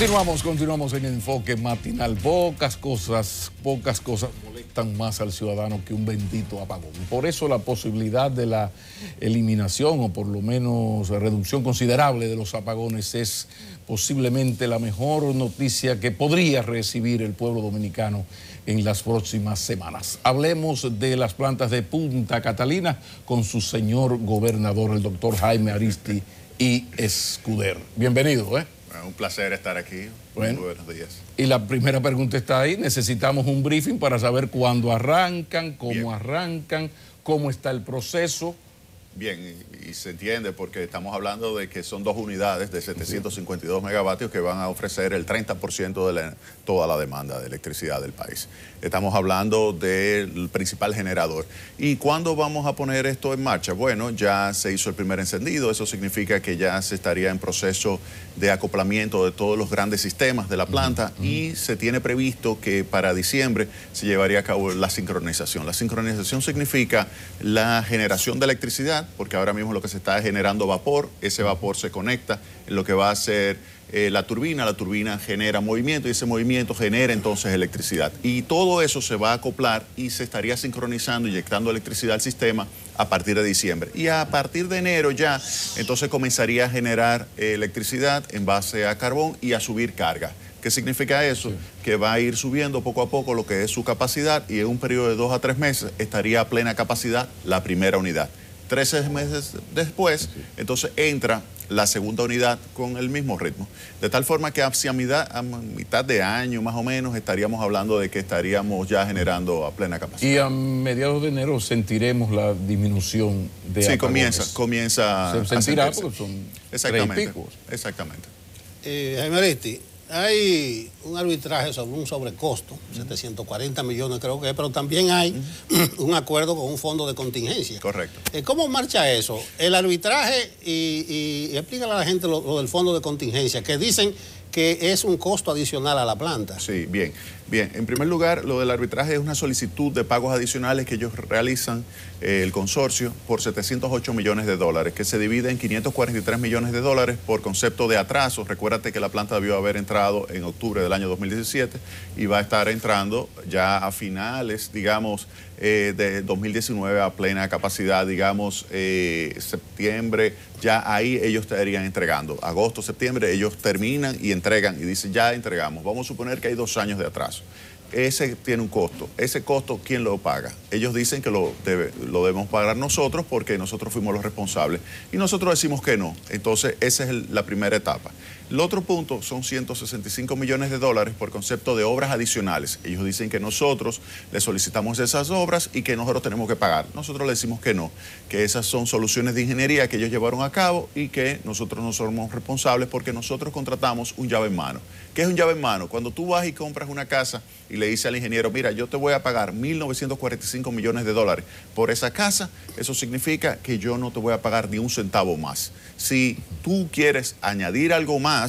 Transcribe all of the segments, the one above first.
Continuamos, continuamos en el enfoque matinal. Pocas cosas, pocas cosas molestan más al ciudadano que un bendito apagón. Por eso la posibilidad de la eliminación o por lo menos reducción considerable de los apagones es posiblemente la mejor noticia que podría recibir el pueblo dominicano en las próximas semanas. Hablemos de las plantas de Punta Catalina con su señor gobernador, el doctor Jaime Aristi y Escuder. Bienvenido, ¿eh? Un placer estar aquí. Muy buenos días. Y la primera pregunta está ahí. Necesitamos un briefing para saber cuándo arrancan, cómo arrancan, cómo está el proceso. Bien, y se entiende porque estamos hablando de que son dos unidades de 752 megavatios que van a ofrecer el 30% de toda la demanda de electricidad del país. Estamos hablando del principal generador. ¿Y cuándo vamos a poner esto en marcha? Bueno, ya se hizo el primer encendido, eso significa que ya se estaría en proceso de acoplamiento de todos los grandes sistemas de la planta y se tiene previsto que para diciembre se llevaría a cabo la sincronización. La sincronización significa la generación de electricidad porque ahora mismo lo que se está generando vapor, ese vapor se conecta en lo que va a ser eh, la turbina, la turbina genera movimiento y ese movimiento genera entonces electricidad. Y todo eso se va a acoplar y se estaría sincronizando, inyectando electricidad al sistema a partir de diciembre. Y a partir de enero ya, entonces comenzaría a generar eh, electricidad en base a carbón y a subir carga. ¿Qué significa eso? Que va a ir subiendo poco a poco lo que es su capacidad y en un periodo de dos a tres meses estaría a plena capacidad la primera unidad. 13 meses después, entonces entra la segunda unidad con el mismo ritmo. De tal forma que hacia mitad, a mitad de año más o menos estaríamos hablando de que estaríamos ya generando a plena capacidad. Y a mediados de enero sentiremos la disminución de... Sí, comienza, comienza... Se sentirá porque son exactamente, Exactamente. Eh, hay un arbitraje sobre un sobrecosto, 740 millones creo que es, pero también hay un acuerdo con un fondo de contingencia. Correcto. Eh, ¿Cómo marcha eso? El arbitraje, y, y explícale a la gente lo, del fondo de contingencia, que dicen que es un costo adicional a la planta. Sí, bien. Bien, en primer lugar, lo del arbitraje es una solicitud de pagos adicionales que ellos realizan eh, el consorcio por 708 millones de dólares, que se divide en 543 millones de dólares por concepto de atraso. Recuérdate que la planta debió haber entrado en octubre del año 2017 y va a estar entrando ya a finales, digamos, eh, de 2019 a plena capacidad, digamos, eh, septiembre, ya ahí ellos estarían entregando. Agosto, septiembre, ellos terminan y entregan y dicen, ya entregamos. Vamos a suponer que hay dos años de atraso. Ese tiene un costo. Ese costo, ¿quién lo paga? Ellos dicen que lo, debemos pagar nosotros porque nosotros fuimos los responsables. Y nosotros decimos que no. Entonces, esa es la primera etapa. El otro punto son 165 millones de dólares por concepto de obras adicionales. Ellos dicen que nosotros les solicitamos esas obras y que nosotros tenemos que pagar. Nosotros le decimos que no, que esas son soluciones de ingeniería que ellos llevaron a cabo y que nosotros no somos responsables porque nosotros contratamos un llave en mano. ¿Qué es un llave en mano? Cuando tú vas y compras una casa y le dices al ingeniero, mira, yo te voy a pagar 1.945 millones de dólares por esa casa, eso significa que yo no te voy a pagar ni un centavo más. Si tú quieres añadir algo más,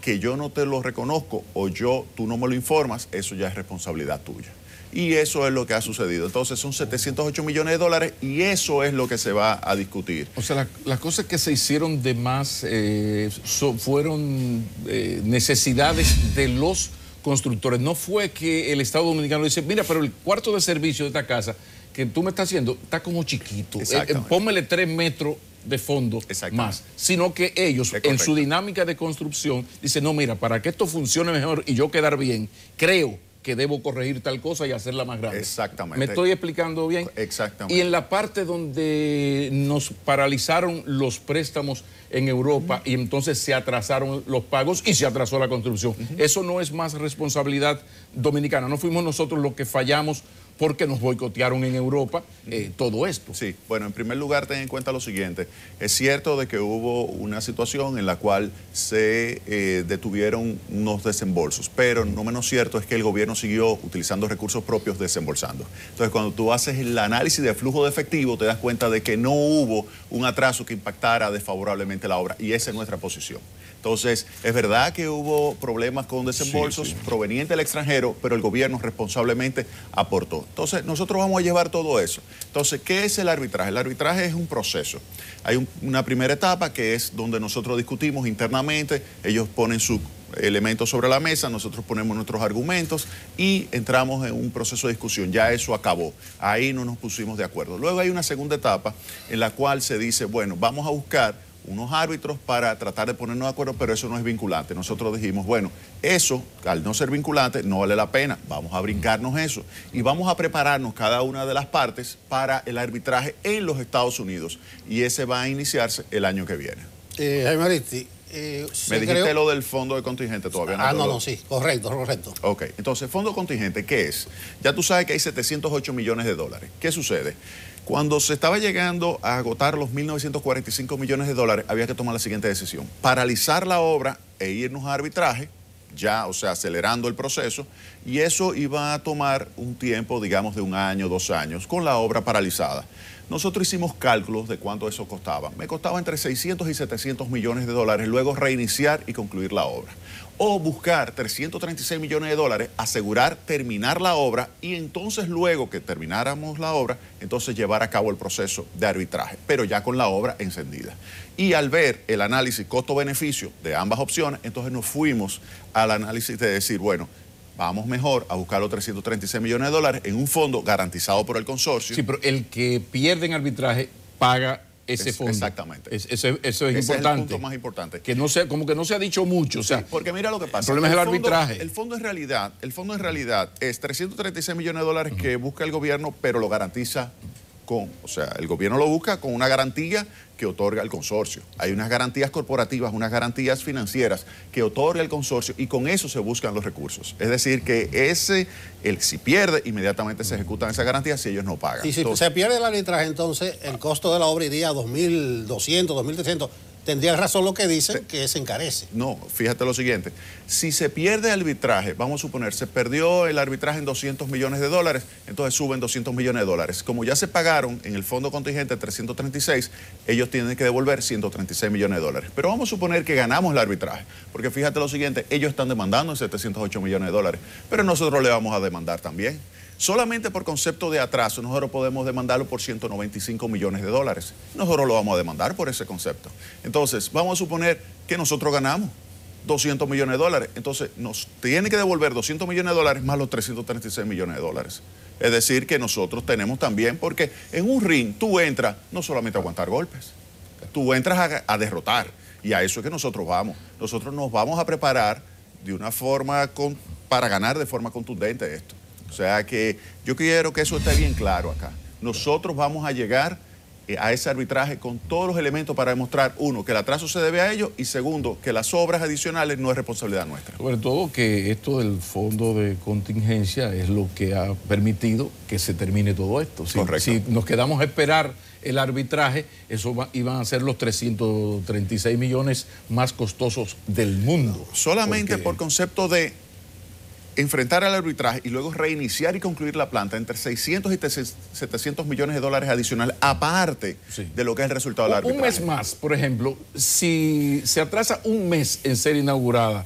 que yo no te lo reconozco o yo tú no me lo informas, eso ya es responsabilidad tuya. Y eso es lo que ha sucedido. Entonces son 708 millones de dólares y eso es lo que se va a discutir. O sea, las cosas que se hicieron de más eh, fueron eh, necesidades de los constructores. No fue que el Estado Dominicano dice, mira, pero el cuarto de servicio de esta casa que tú me estás haciendo está como chiquito. Eh, eh tres metros de fondo más, sino que ellos en su dinámica de construcción dicen, no, mira, para que esto funcione mejor y yo quedar bien, creo que debo corregir tal cosa y hacerla más grande. Exactamente. ¿Me estoy explicando bien? Exactamente. Y en la parte donde nos paralizaron los préstamos en Europa y entonces se atrasaron los pagos y se atrasó la construcción. Eso no es más responsabilidad dominicana. No fuimos nosotros los que fallamos porque nos boicotearon en Europa eh, todo esto. Sí, bueno, en primer lugar, ten en cuenta lo siguiente. Es cierto de que hubo una situación en la cual se eh, detuvieron unos desembolsos, pero no menos cierto es que el gobierno siguió utilizando recursos propios desembolsando. Entonces, cuando tú haces el análisis de flujo de efectivo, te das cuenta de que no hubo un atraso que impactara desfavorablemente la obra, y esa es nuestra posición. Entonces, es verdad que hubo problemas con desembolsos provenientes del extranjero, pero el gobierno responsablemente aportó. Entonces, nosotros vamos a llevar todo eso. Entonces, ¿qué es el arbitraje? El arbitraje es un proceso. Hay una primera etapa que es donde nosotros discutimos internamente, ellos ponen sus elementos sobre la mesa, nosotros ponemos nuestros argumentos y entramos en un proceso de discusión. Ya eso acabó, ahí no nos pusimos de acuerdo. Luego hay una segunda etapa en la cual se dice, bueno, vamos a buscar unos árbitros para tratar de ponernos de acuerdo, pero eso no es vinculante. Nosotros dijimos, bueno, eso, al no ser vinculante, no vale la pena, vamos a brincarnos eso y vamos a prepararnos cada una de las partes para el arbitraje en los Estados Unidos y ese va a iniciarse el año que viene. Eh, Jaime Aristi, eh, Me dijiste lo del fondo de contingente todavía. No ah, no, no, sí, correcto, correcto. Ok, entonces, fondo contingente, ¿qué es? Ya tú sabes que hay 708 millones de dólares. ¿Qué sucede? Cuando se estaba llegando a agotar los 1.945 millones de dólares, había que tomar la siguiente decisión. Paralizar la obra e irnos a arbitraje, ya, o sea, acelerando el proceso, y eso iba a tomar un tiempo, digamos, de un año, dos años, con la obra paralizada. Nosotros hicimos cálculos de cuánto eso costaba. Me costaba entre 600 y 700 millones de dólares luego reiniciar y concluir la obra o buscar 336 millones de dólares, asegurar terminar la obra y entonces luego que termináramos la obra, entonces llevar a cabo el proceso de arbitraje, pero ya con la obra encendida. Y al ver el análisis costo-beneficio de ambas opciones, entonces nos fuimos al análisis de decir, bueno, vamos mejor a buscar los 336 millones de dólares en un fondo garantizado por el consorcio. Sí, pero el que pierde en arbitraje paga ese fondo. Exactamente. Es, eso, es importante. Es el punto más importante. Que no sea, como que no se ha dicho mucho. O sea, porque mira lo que pasa. El problema es el arbitraje. El fondo en realidad, el fondo en realidad es 336 millones de dólares que busca el gobierno, pero lo garantiza o sea, el gobierno lo busca con una garantía que otorga el consorcio. Hay unas garantías corporativas, unas garantías financieras que otorga el consorcio y con eso se buscan los recursos. Es decir, que ese, el, si pierde, inmediatamente se ejecutan esas garantías si ellos no pagan. Y si se pierde la arbitraje, entonces el costo de la obra iría a 2.200, 2.300 Tendría razón lo que dicen, que se encarece. No, fíjate lo siguiente. Si se pierde el arbitraje, vamos a suponer, se perdió el arbitraje en 200 millones de dólares, entonces suben 200 millones de dólares. Como ya se pagaron en el fondo contingente 336, ellos tienen que devolver 136 millones de dólares. Pero vamos a suponer que ganamos el arbitraje, porque fíjate lo siguiente, ellos están demandando en 708 millones de dólares, pero nosotros le vamos a demandar también. Solamente por concepto de atraso, nosotros podemos demandarlo por 195 millones de dólares. Nosotros lo vamos a demandar por ese concepto. Entonces, vamos a suponer que nosotros ganamos 200 millones de dólares. Entonces, nos tiene que devolver 200 millones de dólares más los 336 millones de dólares. Es decir, que nosotros tenemos también, porque en un ring tú entras no solamente a aguantar golpes, tú entras a, derrotar. Y a eso es que nosotros vamos. Nosotros nos vamos a preparar de una forma para ganar de forma contundente esto. O sea que yo quiero que eso esté bien claro acá. Nosotros vamos a llegar eh, a ese arbitraje con todos los elementos para demostrar, uno, que el atraso se debe a ellos y segundo, que las obras adicionales no es responsabilidad nuestra. Sobre todo que esto del fondo de contingencia es lo que ha permitido que se termine todo esto. Si, si nos quedamos a esperar el arbitraje, eso iban a ser los 336 millones más costosos del mundo. Solamente por concepto de enfrentar al arbitraje y luego reiniciar y concluir la planta entre 600 y 700 millones de dólares adicionales, aparte de lo que es el resultado del arbitraje. Un mes más, por ejemplo, si se atrasa un mes en ser inaugurada,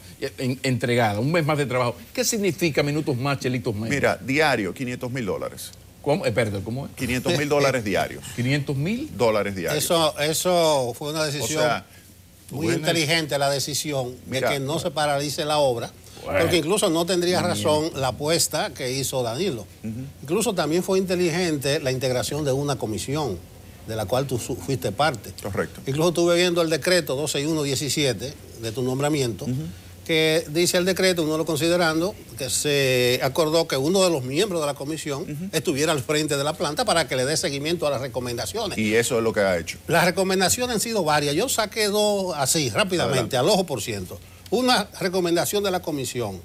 entregada, un mes más de trabajo, ¿qué significa minutos más, chelitos más? Mira, diario, 500 mil dólares. ¿Cómo? Eh, ¿cómo es? 500 mil dólares diarios. ¿500 mil? Dólares diarios. Eso, eso fue una decisión muy inteligente, la decisión de que no se paralice la obra porque incluso no tendría razón la apuesta que hizo Danilo. Incluso también fue inteligente la integración de una comisión de la cual tú fuiste parte. Correcto. Incluso estuve viendo el decreto 12.1.17 de tu nombramiento, que dice el decreto, uno lo considerando, que se acordó que uno de los miembros de la comisión estuviera al frente de la planta para que le dé seguimiento a las recomendaciones. Y eso es lo que ha hecho. Las recomendaciones han sido varias. Yo saqué dos así, rápidamente, al ojo por ciento. Una recomendación de la comisión.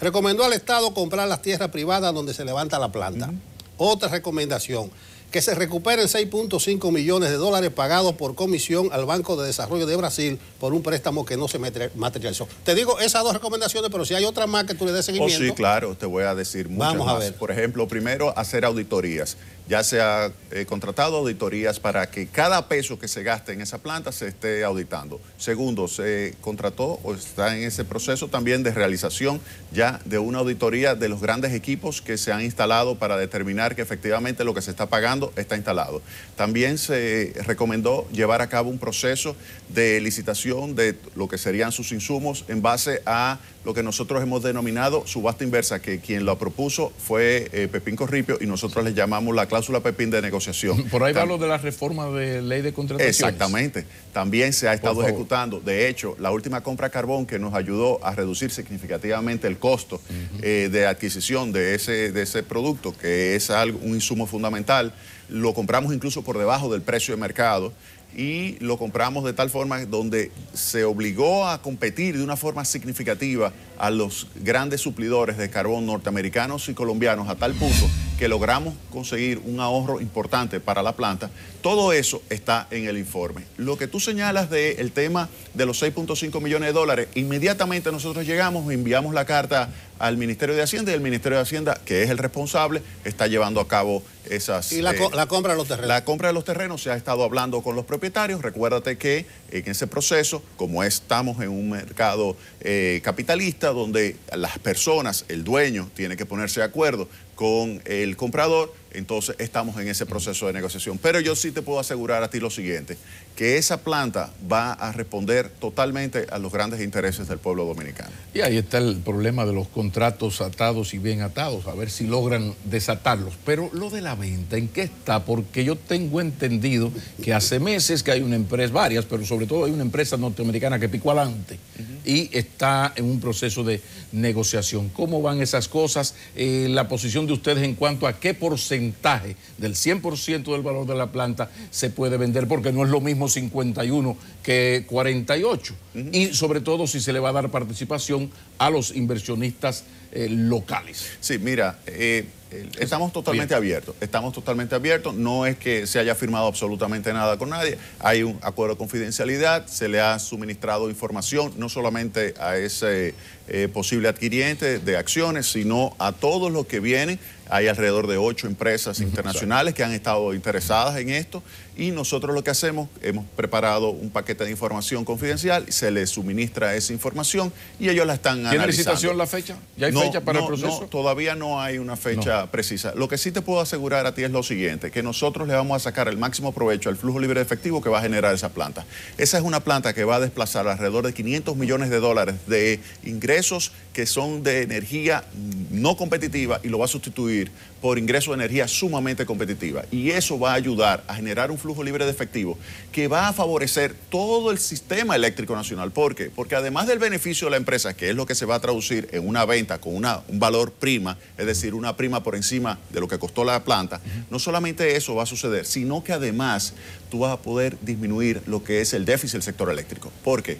Recomendó al Estado comprar las tierras privadas donde se levanta la planta. Otra recomendación, que se recuperen 6.5 millones de dólares pagados por comisión al Banco de Desarrollo de Brasil por un préstamo que no se materializó. Te digo esas dos recomendaciones, pero si hay otras más que tú le des oh, seguimiento. sí, claro, te voy a decir muchas Vamos A ver. Por ejemplo, primero, hacer auditorías. Ya se ha eh, contratado auditorías para que cada peso que se gaste en esa planta se esté auditando. Segundo, se contrató o está en ese proceso también de realización ya de una auditoría de los grandes equipos que se han instalado para determinar que efectivamente lo que se está pagando está instalado. También se recomendó llevar a cabo un proceso de licitación de lo que serían sus insumos en base a lo que nosotros hemos denominado subasta inversa, que quien lo propuso fue eh, Pepín Corripio y nosotros le llamamos la clase pepín de negociación. Por ahí va lo de la reforma de ley de contratación. Exactamente. También se ha estado ejecutando. De hecho, la última compra de carbón que nos ayudó a reducir significativamente el costo eh, de adquisición de ese, de ese producto, que es algo, un insumo fundamental, lo compramos incluso por debajo del precio de mercado y lo compramos de tal forma donde se obligó a competir de una forma significativa a los grandes suplidores de carbón norteamericanos y colombianos a tal punto que logramos conseguir un ahorro importante para la planta, todo eso está en el informe. Lo que tú señalas del tema de los 6.5 millones de dólares, inmediatamente nosotros llegamos, enviamos la carta al Ministerio de Hacienda y el Ministerio de Hacienda, que es el responsable, está llevando a cabo esas... Y la, eh, compra de los terrenos. La compra de los terrenos, se ha estado hablando con los propietarios. Recuérdate que en ese proceso, como estamos en un mercado eh, capitalista, donde las personas, el dueño, tiene que ponerse de acuerdo con el comprador, entonces estamos en ese proceso de negociación. Pero yo sí te puedo asegurar a ti lo siguiente, que esa planta va a responder totalmente a los grandes intereses del pueblo dominicano. Y ahí está el problema de los contratos atados y bien atados, a ver si logran desatarlos. Pero lo de la venta, ¿en qué está? Porque yo tengo entendido que hace meses que hay una empresa, varias, pero sobre todo hay una empresa norteamericana que picó adelante y está en un proceso de negociación. ¿Cómo van esas cosas? Eh, la posición de ustedes en cuanto a qué porcentaje del 100% del valor de la planta se puede vender, porque no es lo mismo 51 que 48. Y sobre todo si se le va a dar participación a los inversionistas eh, locales. Sí, mira, eh, Estamos totalmente abiertos, estamos totalmente abiertos, no es que se haya firmado absolutamente nada con nadie, hay un acuerdo de confidencialidad, se le ha suministrado información no solamente a ese eh, posible adquiriente de acciones, sino a todos los que vienen, hay alrededor de ocho empresas internacionales que han estado interesadas en esto y nosotros lo que hacemos, hemos preparado un paquete de información confidencial, se le suministra esa información y ellos la están analizando. ¿Tiene licitación la fecha? ¿Ya hay fecha para el proceso? todavía no hay una fecha precisa. Lo que sí te puedo asegurar a ti es lo siguiente, que nosotros le vamos a sacar el máximo provecho al flujo libre de efectivo que va a generar esa planta. Esa es una planta que va a desplazar alrededor de 500 millones de dólares de ingresos que son de energía no competitiva y lo va a sustituir por ingresos de energía sumamente competitiva. Y eso va a ayudar a generar un flujo libre de efectivo que va a favorecer todo el sistema eléctrico nacional. ¿Por qué? Porque además del beneficio de la empresa, que es lo que se va a traducir en una venta con una, un valor prima, es decir, una prima por por encima de lo que costó la planta, no solamente eso va a suceder, sino que además tú vas a poder disminuir lo que es el déficit del sector eléctrico. ¿Por qué?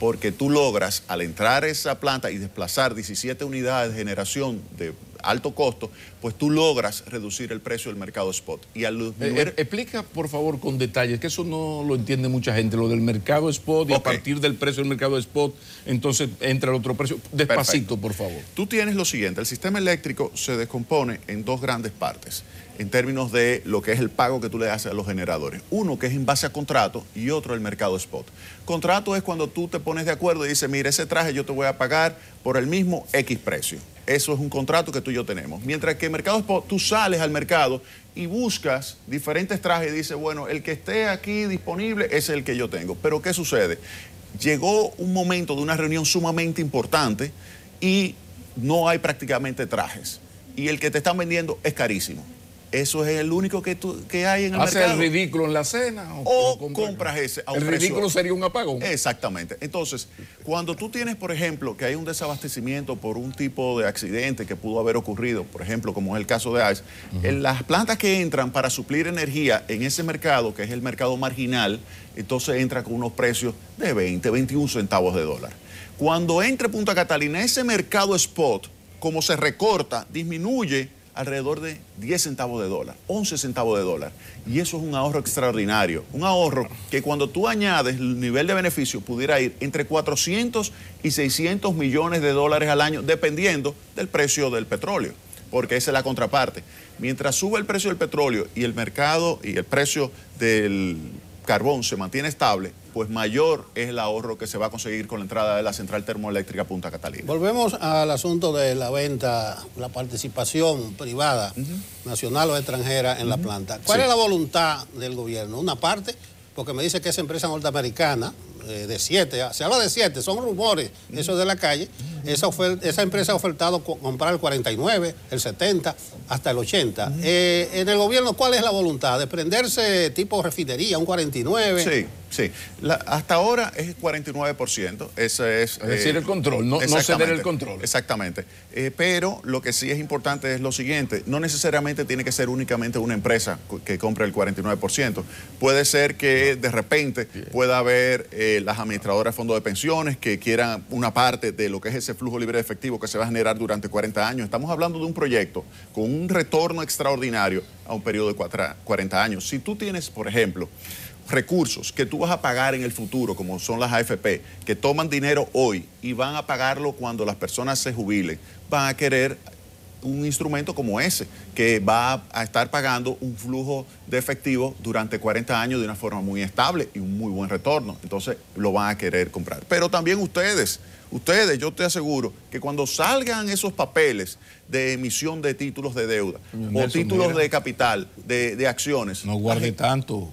Porque tú logras, al entrar esa planta y desplazar 17 unidades de generación de alto costo, pues tú logras reducir el precio del mercado spot. Y al eh, eh, explica, por favor, con detalles, que eso no lo entiende mucha gente, lo del mercado spot y a partir del precio del mercado spot, entonces entra el otro precio. Despacito, por favor. Tú tienes lo siguiente, el sistema eléctrico se descompone en dos grandes partes en términos de lo que es el pago que tú le haces a los generadores. Uno que es en base a contrato y otro el mercado spot. Contrato es cuando tú te pones de acuerdo y dices, mira, ese traje yo te voy a pagar por el mismo X precio. Eso es un contrato que tú y yo tenemos. Mientras que Mercado tú sales al mercado y buscas diferentes trajes y dices, bueno, el que esté aquí disponible es el que yo tengo. Pero ¿qué sucede? Llegó un momento de una reunión sumamente importante y no hay prácticamente trajes. Y el que te están vendiendo es carísimo. Eso es el único que, que hay en el mercado. ¿Hace el ridículo en la cena? O, compras, ese. un el ridículo sería un apagón. Exactamente. Entonces, cuando tú tienes, por ejemplo, que hay un desabastecimiento por un tipo de accidente que pudo haber ocurrido, por ejemplo, como es el caso de ICE, en eh, las plantas que entran para suplir energía en ese mercado, que es el mercado marginal, entonces entra con unos precios de 20, 21 centavos de dólar. Cuando entre Punta Catalina, ese mercado spot, como se recorta, disminuye alrededor de 10 centavos de dólar, 11 centavos de dólar. Y eso es un ahorro extraordinario, un ahorro que cuando tú añades el nivel de beneficio pudiera ir entre 400 y 600 millones de dólares al año, dependiendo del precio del petróleo, porque esa es la contraparte. Mientras sube el precio del petróleo y el mercado y el precio del carbón se mantiene estable, pues mayor es el ahorro que se va a conseguir con la entrada de la central termoeléctrica Punta Catalina. Volvemos al asunto de la venta, la participación privada, nacional o extranjera, en la planta. ¿Cuál es la voluntad del gobierno? Una parte, porque me dice que es empresa norteamericana eh, de 7, se habla de 7, son rumores, eso de la calle. Esa, esa empresa ha ofertado comprar el 49, el 70, hasta el 80. Eh, en el gobierno, ¿cuál es la voluntad? ¿Desprenderse tipo refinería, un 49? Sí Sí, hasta ahora es el 49%. Ese es, decir, eh, el control, no, no ceder el control. Exactamente. Eh, pero lo que sí es importante es lo siguiente, no necesariamente tiene que ser únicamente una empresa que compre el 49%. Puede ser que de repente pueda haber eh, las administradoras de fondos de pensiones que quieran una parte de lo que es ese flujo libre de efectivo que se va a generar durante 40 años. Estamos hablando de un proyecto con un retorno extraordinario a un periodo de 40 años. Si tú tienes, por ejemplo, recursos que tú vas a pagar en el futuro, como son las AFP, que toman dinero hoy y van a pagarlo cuando las personas se jubilen, van a querer un instrumento como ese, que va a estar pagando un flujo de efectivo durante 40 años de una forma muy estable y un muy buen retorno. Entonces lo van a querer comprar. Pero también ustedes, ustedes, yo te aseguro que cuando salgan esos papeles de emisión de títulos de deuda o títulos de capital, de, acciones. No guarde tanto.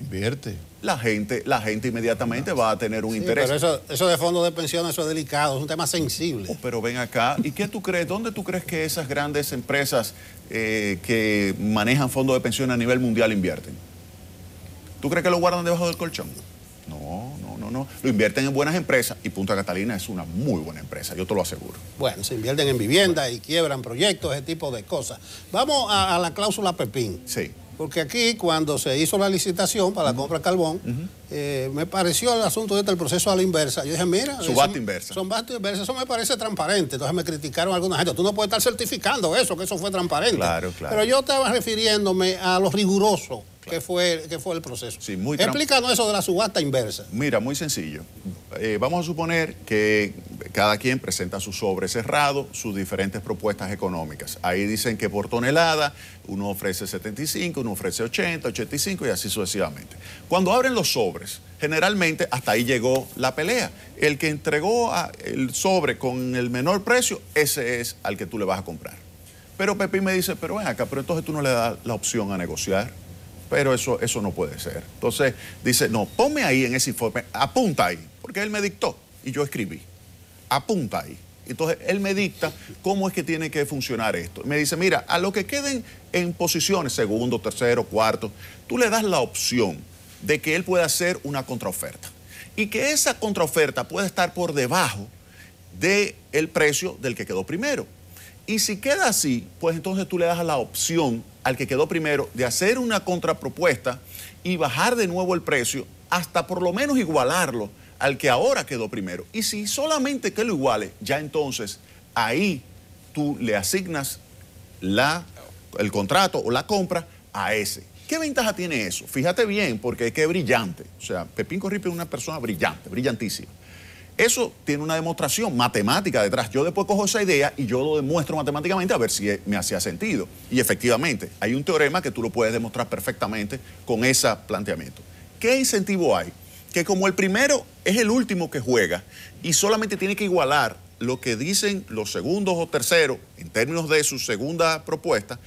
Invierte. La gente, la gente inmediatamente ah. va a tener un interés. Pero eso, de fondos de pensiones, eso es delicado, es un tema sensible. Oh, pero ven acá, ¿y qué tú crees? ¿Dónde tú crees que esas grandes empresas eh, que manejan fondos de pensiones a nivel mundial invierten? ¿Tú crees que lo guardan debajo del colchón? No, no, no, no. Lo invierten en buenas empresas y Punta Catalina es una muy buena empresa, yo te lo aseguro. Bueno, se invierten en vivienda y quiebran proyectos, ese tipo de cosas. Vamos a la cláusula Pepín. Sí. Porque aquí cuando se hizo la licitación para la compra de carbón, eh, me pareció el asunto del este, proceso a la inversa. Yo dije, mira... Subasta inversa. Son inversa, eso me parece transparente. Entonces me criticaron algunas gente, tú no puedes estar certificando eso, que eso fue transparente. Claro, claro. Pero yo estaba refiriéndome a lo riguroso que, fue, que fue el proceso. Sí, muy Explícanos eso de la subasta inversa. Mira, muy sencillo. Eh, vamos a suponer que cada quien presenta su sobre cerrado, sus diferentes propuestas económicas. Ahí dicen que por tonelada uno ofrece 75, uno ofrece 80, 85 y así sucesivamente. Cuando abren los sobres, generalmente hasta ahí llegó la pelea. El que entregó el sobre con el menor precio, ese es al que tú le vas a comprar. Pero Pepín me dice, pero ven acá, pero entonces tú no le das la opción a negociar. Pero eso, eso no puede ser. Entonces dice, no, ponme ahí en ese informe, apunta ahí, porque él me dictó y yo escribí apunta ahí. Entonces él me dicta cómo es que tiene que funcionar esto. Me dice, mira, a los que queden en posiciones, segundo, tercero, cuarto, tú le das la opción de que él pueda hacer una contraoferta. Y que esa contraoferta pueda estar por debajo del precio del que quedó primero. Y si queda así, pues entonces tú le das la opción al que quedó primero de hacer una contrapropuesta y bajar de nuevo el precio hasta por lo menos igualarlo al que ahora quedó primero. Y si solamente que lo iguale, ya entonces ahí tú le asignas la, el contrato o la compra a ese. ¿Qué ventaja tiene eso? Fíjate bien, porque es que es brillante. O sea, Pepín Corripe es una persona brillante, brillantísima. Eso tiene una demostración matemática detrás. Yo después cojo esa idea y yo lo demuestro matemáticamente a ver si me hacía sentido. Y efectivamente, hay un teorema que tú lo puedes demostrar perfectamente con ese planteamiento. ¿Qué incentivo hay? que como el primero es el último que juega y solamente tiene que igualar lo que dicen los segundos o terceros en términos de su segunda propuesta,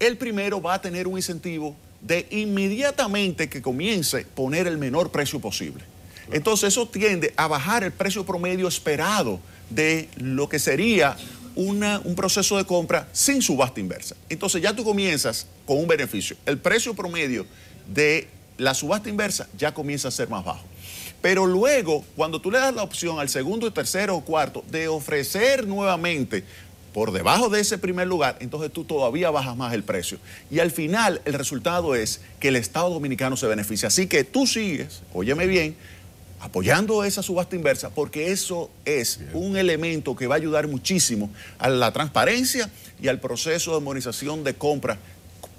el primero va a tener un incentivo de inmediatamente que comience poner el menor precio posible. Entonces eso tiende a bajar el precio promedio esperado de lo que sería un proceso de compra sin subasta inversa. Entonces ya tú comienzas con un beneficio. El precio promedio de la subasta inversa ya comienza a ser más bajo. Pero luego, cuando tú le das la opción al segundo, tercero o cuarto de ofrecer nuevamente por debajo de ese primer lugar, entonces tú todavía bajas más el precio. Y al final el resultado es que el Estado dominicano se beneficia. Así que tú sigues, óyeme bien, apoyando esa subasta inversa, porque eso es un elemento que va a ayudar muchísimo a la transparencia y al proceso de armonización de compra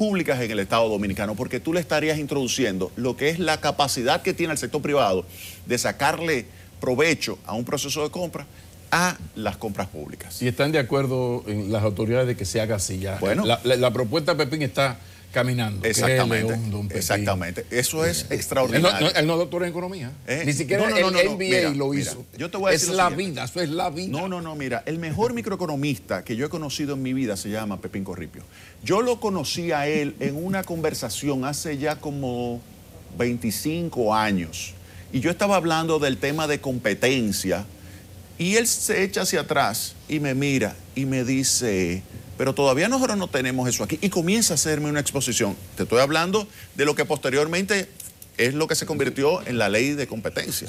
públicas en el Estado dominicano, porque tú le estarías introduciendo lo que es la capacidad que tiene el sector privado de sacarle provecho a un proceso de compra a las compras públicas. ¿Y están de acuerdo en las autoridades de que se haga así ya? Bueno, la, la propuesta Pepín está caminando. Exactamente. Exactamente. Eso es extraordinario. Él no, es doctor en economía. Eh, Ni siquiera el MBA lo hizo. es la vida, eso es la vida. No, no, no, mira, el mejor microeconomista que yo he conocido en mi vida se llama Pepín Corripio. Yo lo conocí a él en una conversación hace ya como 25 años. Y yo estaba hablando del tema de competencia. Y él se echa hacia atrás y me mira y me dice, pero todavía nosotros no tenemos eso aquí. Y comienza a hacerme una exposición. Te estoy hablando de lo que posteriormente es lo que se convirtió en la ley de competencia.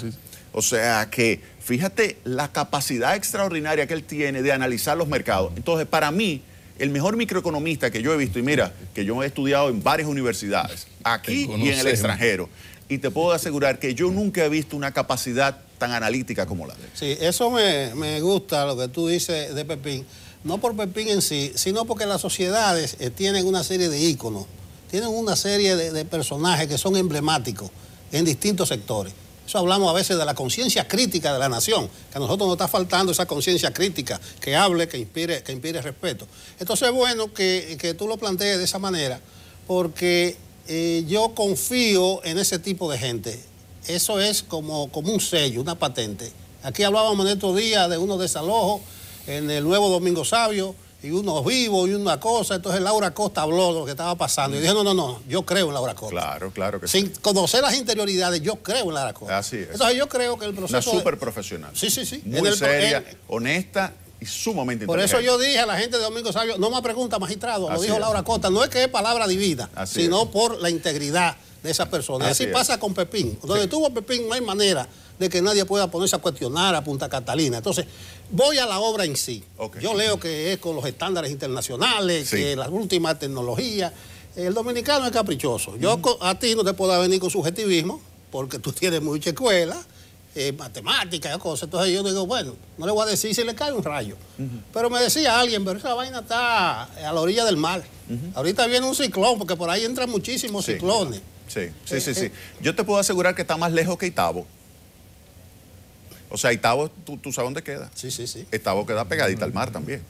O sea que, fíjate la capacidad extraordinaria que él tiene de analizar los mercados. Entonces, para mí, el mejor microeconomista que yo he visto, y mira, que yo he estudiado en varias universidades, aquí y en el extranjero, y te puedo asegurar que yo nunca he visto una capacidad tan analítica como la de Sí, eso me, me gusta lo que tú dices de Pepín no por Pepín en sí, sino porque las sociedades eh, tienen una serie de íconos, tienen una serie de, personajes que son emblemáticos en distintos sectores. Eso hablamos a veces de la conciencia crítica de la nación, que a nosotros nos está faltando esa conciencia crítica que hable, que inspire, que inspire respeto. Entonces es bueno que, que tú lo plantees de esa manera, porque eh, yo confío en ese tipo de gente. Eso es como, como un sello, una patente. Aquí hablábamos en estos días de unos desalojos en el nuevo Domingo Sabio, y uno vivo y una cosa. Entonces Laura Costa habló de lo que estaba pasando. Y dije, no, no, no, yo creo en Laura Costa. Claro, claro que Sin conocer las interioridades, yo creo en Laura Costa. Así es. Entonces yo creo que el proceso... Una súper profesional. Sí, sí, sí. Muy seria, honesta y sumamente Por eso yo dije a la gente de Domingo Sabio, no me pregunta magistrado, lo dijo Laura Costa. No es que es palabra divina, sino por la integridad de esa persona. Así, pasa con Pepín. Donde estuvo tuvo Pepín no hay manera de que nadie pueda ponerse a cuestionar a Punta Catalina. Entonces, voy a la obra en sí. Yo leo que es con los estándares internacionales, que las últimas tecnologías. El dominicano es caprichoso. Yo a ti no te puedo venir con subjetivismo, porque tú tienes mucha escuela, eh, matemáticas y cosas. Entonces yo digo, bueno, no le voy a decir si le cae un rayo. Pero me decía alguien, pero esa vaina está a la orilla del mar. Ahorita viene un ciclón, porque por ahí entran muchísimos ciclones. Sí, sí, sí, eh, sí. Eh. Yo te puedo asegurar que está más lejos que Itabo. O sea, Itabo, tú, sabes dónde queda. Sí, sí, sí. Itabo queda pegadita al mar también.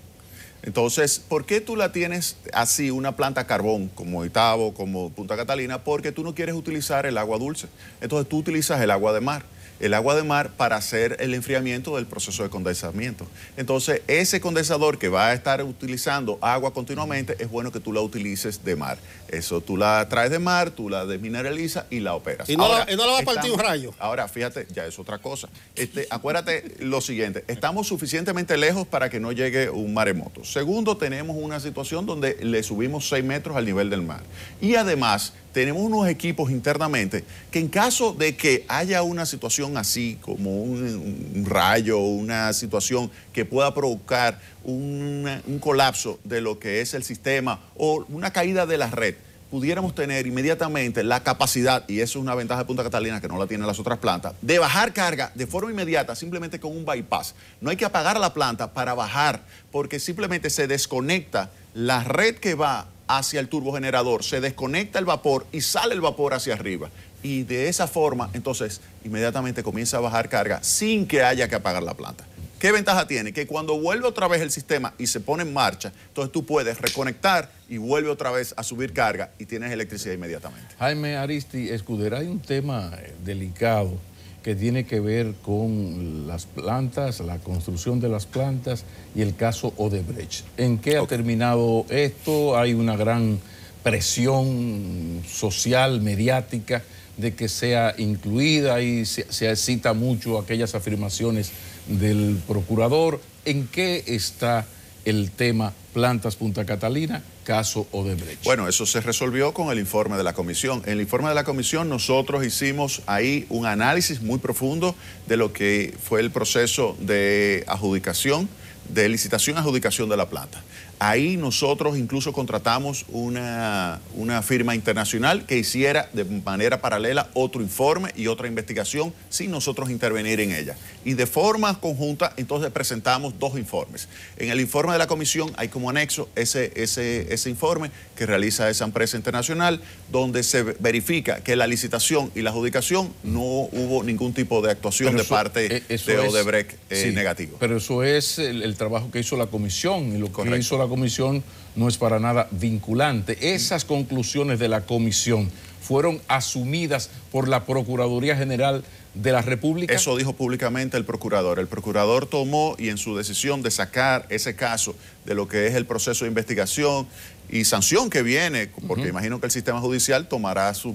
Entonces, ¿por qué tú la tienes así, una planta carbón como Itabo, como Punta Catalina? Porque tú no quieres utilizar el agua dulce. Entonces tú utilizas el agua de mar el agua de mar para hacer el enfriamiento del proceso de condensamiento. Entonces, ese condensador que va a estar utilizando agua continuamente, es bueno que tú la utilices de mar. Eso tú la traes de mar, tú la desmineralizas y la operas. Y no, ahora, la, va a partir un rayo. Ahora, fíjate, ya es otra cosa. Este, acuérdate lo siguiente, estamos suficientemente lejos para que no llegue un maremoto. Segundo, tenemos una situación donde le subimos 6 metros al nivel del mar. Y además, tenemos unos equipos internamente que en caso de que haya una situación así, como un, rayo rayo, una situación que pueda provocar un, un colapso de lo que es el sistema o una caída de la red, pudiéramos tener inmediatamente la capacidad, y eso es una ventaja de Punta Catalina que no la tienen las otras plantas, de bajar carga de forma inmediata, simplemente con un bypass. No hay que apagar la planta para bajar, porque simplemente se desconecta la red que va hacia el turbogenerador, se desconecta el vapor y sale el vapor hacia arriba. Y de esa forma, entonces, inmediatamente comienza a bajar carga sin que haya que apagar la planta. ¿Qué ventaja tiene? Que cuando vuelve otra vez el sistema y se pone en marcha, entonces tú puedes reconectar y vuelve otra vez a subir carga y tienes electricidad inmediatamente. Jaime Aristi Escudera, hay un tema eh, delicado que tiene que ver con las plantas, la construcción de las plantas y el caso Odebrecht. ¿En qué ha terminado esto? Hay una gran presión social, mediática, de que sea incluida y se, cita mucho aquellas afirmaciones del procurador. ¿En qué está el tema Plantas Punta Catalina, caso Odebrecht. Bueno, eso se resolvió con el informe de la comisión. En el informe de la comisión nosotros hicimos ahí un análisis muy profundo de lo que fue el proceso de adjudicación, de licitación adjudicación de la planta. Ahí nosotros incluso contratamos una, firma internacional que hiciera de manera paralela otro informe y otra investigación sin nosotros intervenir en ella. Y de forma conjunta, entonces presentamos dos informes. En el informe de la comisión hay como anexo ese, ese, informe que realiza esa empresa internacional, donde se verifica que la licitación y la adjudicación no hubo ningún tipo de actuación de parte eh, de Odebrecht es, eh, negativo. Pero eso es el, trabajo que hizo la comisión y lo que hizo la la comisión no es para nada vinculante. Esas conclusiones de la comisión fueron asumidas por la Procuraduría General de la República. Eso dijo públicamente el procurador. El procurador tomó y en su decisión de sacar ese caso de lo que es el proceso de investigación, y sanción que viene, porque imagino que el sistema judicial tomará sus,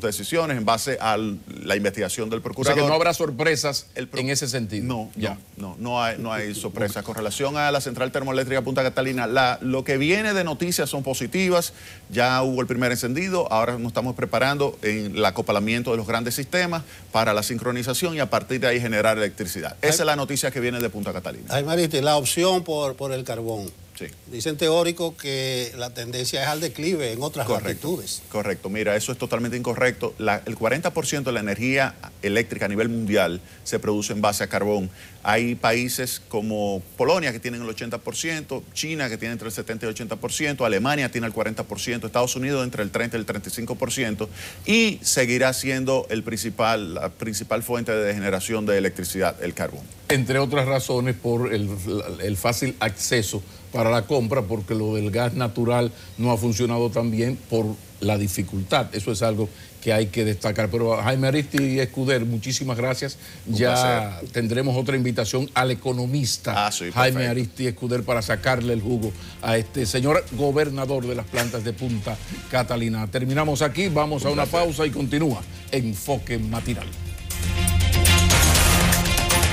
decisiones en base a la investigación del procurador. O sea que no habrá sorpresas en ese sentido. No, ya. no, no, hay, sorpresas. Con relación a la central termoeléctrica Punta Catalina, lo que viene de noticias son positivas. Ya hubo el primer encendido, ahora nos estamos preparando en el acoplamiento de los grandes sistemas para la sincronización y a partir de ahí generar electricidad. Esa es la noticia que viene de Punta Catalina. Ay, Mariste, la opción por, por el carbón. Dicen teóricos que la tendencia es al declive en otras correcto, Correcto, mira, eso es totalmente incorrecto. el 40% de la energía eléctrica a nivel mundial se produce en base a carbón. Hay países como Polonia que tienen el 80%, China que tiene entre el 70 y el 80%, Alemania tiene el 40%, Estados Unidos entre el 30 y el 35% y seguirá siendo el principal, la principal fuente de generación de electricidad, el carbón. Entre otras razones por el fácil acceso para la compra porque lo del gas natural no ha funcionado tan bien por la dificultad. Eso es algo que hay que destacar. Pero Jaime Aristi y Escuder, muchísimas gracias. ya tendremos otra invitación al economista ah, Jaime Aristi Escuder para sacarle el jugo a este señor gobernador de las plantas de Punta Catalina. Terminamos aquí, vamos a una pausa y continúa Enfoque Matinal.